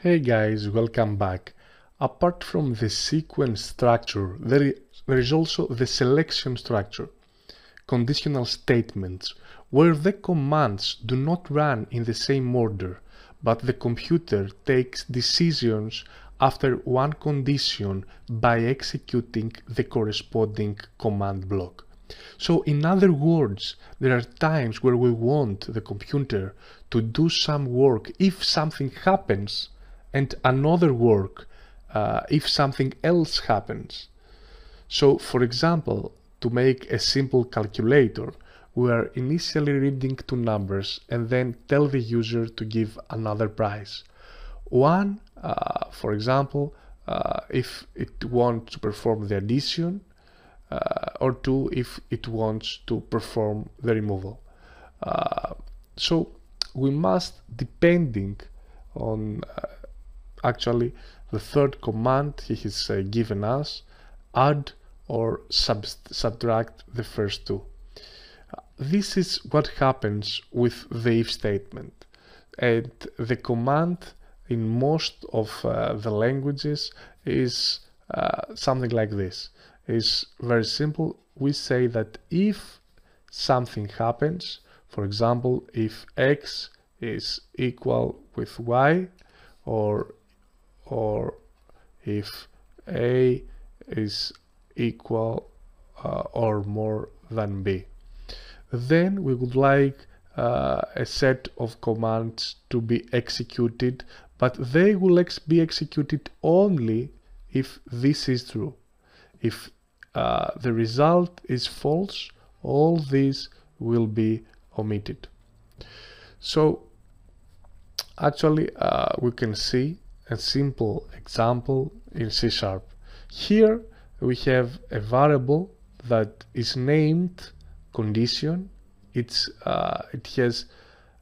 Hey guys, welcome back. Apart from the sequence structure, there is, also the selection structure, conditional statements, where the commands do not run in the same order, but the computer takes decisions after one condition by executing the corresponding command block. So in other words, there are times where we want the computer to do some work if something happens and another work uh, if something else happens. So, for example, to make a simple calculator, we are initially reading two numbers and then tell the user to give another price. One, uh, for example, uh, if it wants to perform the addition, uh, or two, if it wants to perform the removal. Uh, so we must, depending on uh, actually the third command he has uh, given us add or sub subtract the first two. This is what happens with the if statement. And the command in most of uh, the languages is uh, something like this. It's very simple. We say that if something happens, for example, if x is equal with y, or or if a is equal uh, or more than b then we would like uh, a set of commands to be executed but they will ex be executed only if this is true if uh, the result is false all these will be omitted so actually uh, we can see a simple example in C sharp. Here we have a variable that is named condition. It's uh, it has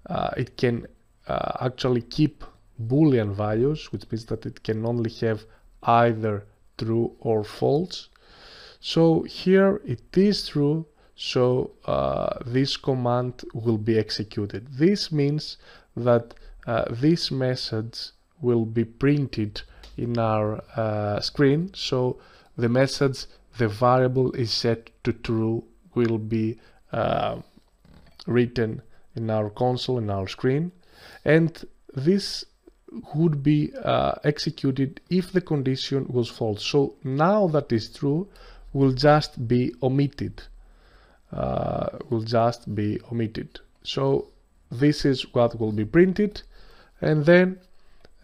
uh, it can uh, actually keep boolean values, which means that it can only have either true or false. So here it is true. So uh, this command will be executed. This means that uh, this message will be printed in our uh, screen so the message the variable is set to true will be uh, written in our console in our screen and this would be uh, executed if the condition was false so now that is true will just be omitted uh, will just be omitted so this is what will be printed and then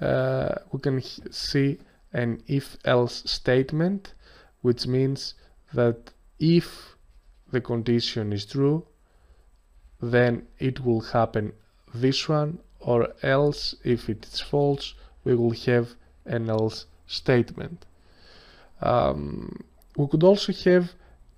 uh, we can see an if else statement which means that if the condition is true then it will happen this one or else if it's false we will have an else statement um, we could also have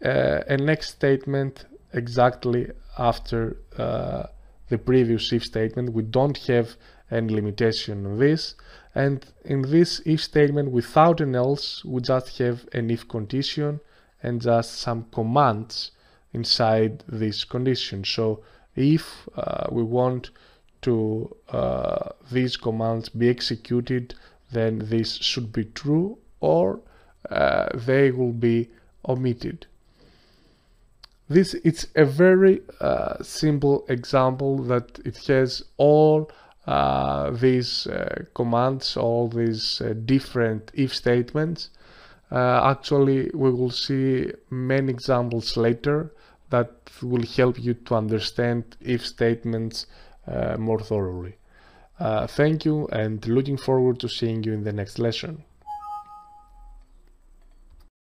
uh, a next statement exactly after uh, the previous if statement we don't have any limitation on this. And in this if statement without an else, we just have an if condition and just some commands inside this condition. So if uh, we want to uh, these commands be executed, then this should be true or uh, they will be omitted. This it's a very uh, simple example that it has all uh, these uh, commands, all these uh, different if statements. actually, we will see many examples later that will help you to understand if statements more thoroughly. thank you and looking forward to seeing you in the next lesson.